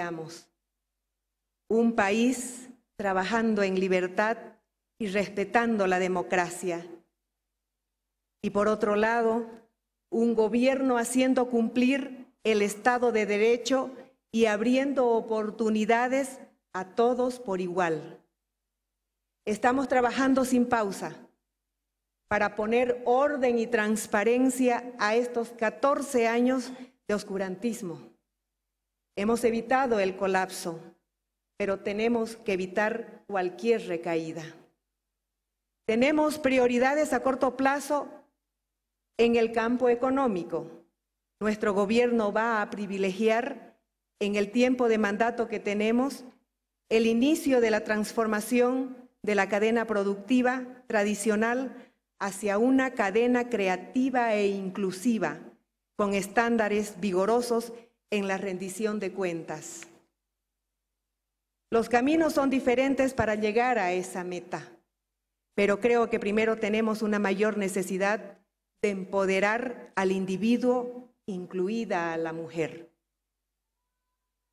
amo. un país trabajando en libertad y respetando la democracia. Y por otro lado, un gobierno haciendo cumplir el Estado de Derecho y abriendo oportunidades a todos por igual. Estamos trabajando sin pausa para poner orden y transparencia a estos 14 años de oscurantismo. Hemos evitado el colapso, pero tenemos que evitar cualquier recaída. Tenemos prioridades a corto plazo en el campo económico. Nuestro gobierno va a privilegiar en el tiempo de mandato que tenemos el inicio de la transformación de la cadena productiva tradicional hacia una cadena creativa e inclusiva, con estándares vigorosos en la rendición de cuentas. Los caminos son diferentes para llegar a esa meta, pero creo que primero tenemos una mayor necesidad de empoderar al individuo, incluida a la mujer.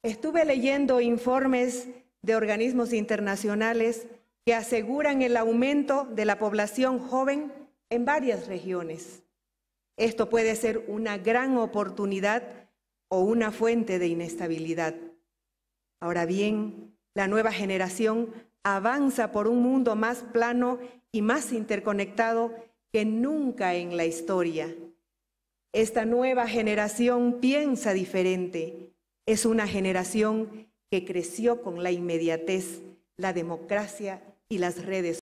Estuve leyendo informes de organismos internacionales que aseguran el aumento de la población joven en varias regiones. Esto puede ser una gran oportunidad o una fuente de inestabilidad. Ahora bien, la nueva generación avanza por un mundo más plano y más interconectado que nunca en la historia. Esta nueva generación piensa diferente. Es una generación que creció con la inmediatez, la democracia y las redes